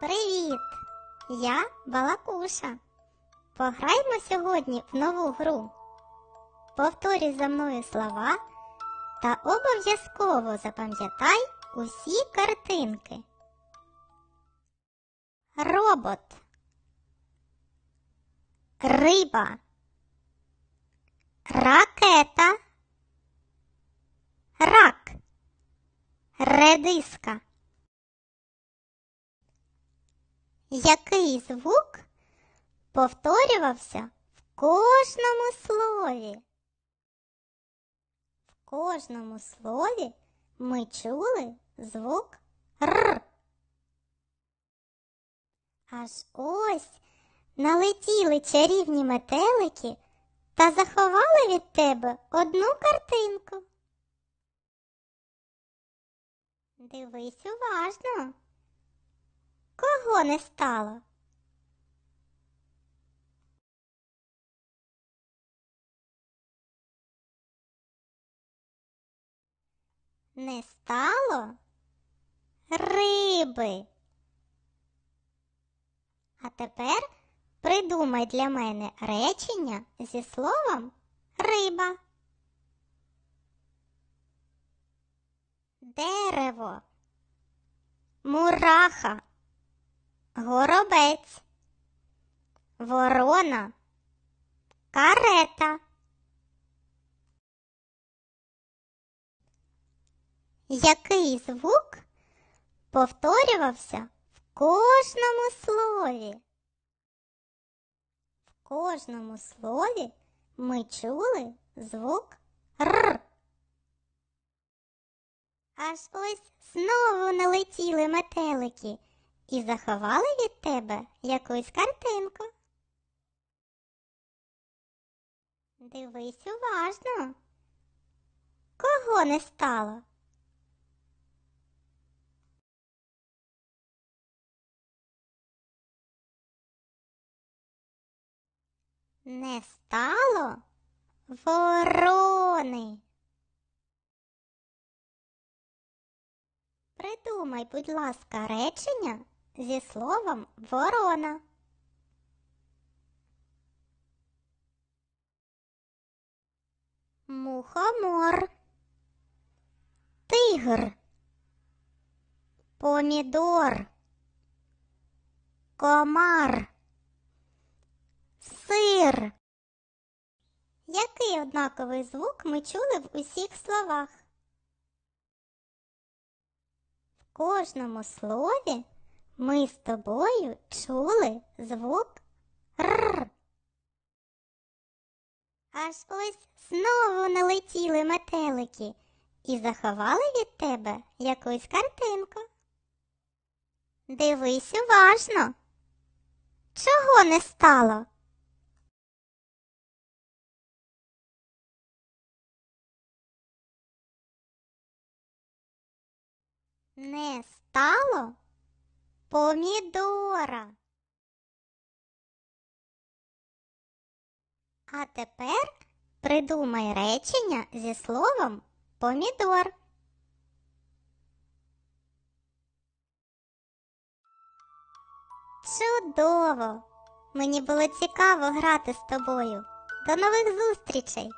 Привіт! Я Балакуша. Пограймо сьогодні в нову гру. Повторюй за мною слова та обов'язково запам'ятай усі картинки. Робот. Риба. Ракета. Рак. Редиска. який звук повторювався в кожному слові. В кожному слові ми чули звук Р. Аж ось налетіли чарівні метелики та заховали від тебе одну картинку. Дивись уважно. Кого не стало? Не стало риби. А тепер придумай для мене речення зі словом риба. Дерево. Мураха горобець, ворона, карета. Який звук повторювався в кожному слові? В кожному слові ми чули звук Р. Аж ось знову налетіли метелики і заховали від тебе якусь картинку. Дивись уважно. Кого не стало? Не стало ворони. Придумай, будь ласка, речення, зі словом ворона. Мухомор, тигр, помідор, комар, сир. Який однаковий звук ми чули в усіх словах? В кожному слові ми з тобою чули звук Р. Аж ось знову налетіли метелики і заховали від тебе якусь картинку. Дивись уважно. Чого не стало? Не стало? помідора. А тепер придумай речення зі словом помідор. Чудово! Мені було цікаво грати з тобою. До нових зустрічей!